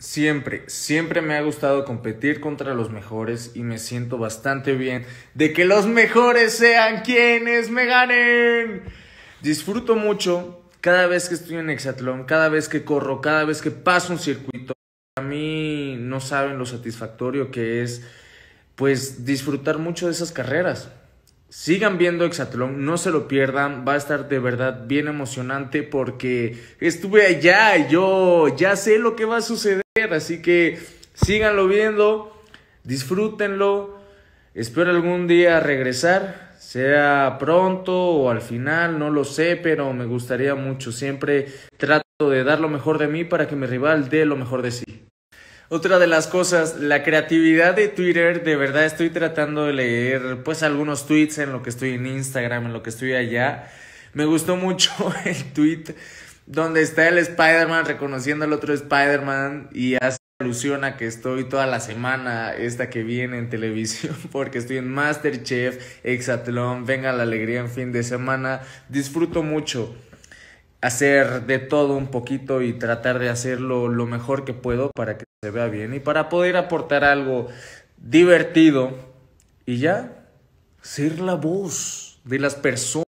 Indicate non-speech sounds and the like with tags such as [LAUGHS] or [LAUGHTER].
Siempre, siempre me ha gustado competir contra los mejores y me siento bastante bien de que los mejores sean quienes me ganen. Disfruto mucho cada vez que estoy en hexatlón, cada vez que corro, cada vez que paso un circuito. A mí no saben lo satisfactorio que es pues disfrutar mucho de esas carreras. Sigan viendo Exatlón, no se lo pierdan, va a estar de verdad bien emocionante porque estuve allá, y yo ya sé lo que va a suceder, así que síganlo viendo, disfrútenlo, espero algún día regresar, sea pronto o al final, no lo sé, pero me gustaría mucho, siempre trato de dar lo mejor de mí para que mi rival dé lo mejor de sí. Otra de las cosas, la creatividad de Twitter, de verdad estoy tratando de leer pues algunos tweets en lo que estoy en Instagram, en lo que estoy allá. Me gustó mucho [LAUGHS] el tweet donde está el Spider-Man reconociendo al otro Spider-Man y hace alusión a que estoy toda la semana esta que viene en televisión [LAUGHS] porque estoy en Masterchef, Exatlón, venga la alegría en fin de semana, disfruto mucho hacer de todo un poquito y tratar de hacerlo lo mejor que puedo para que se vea bien y para poder aportar algo divertido y ya ser la voz de las personas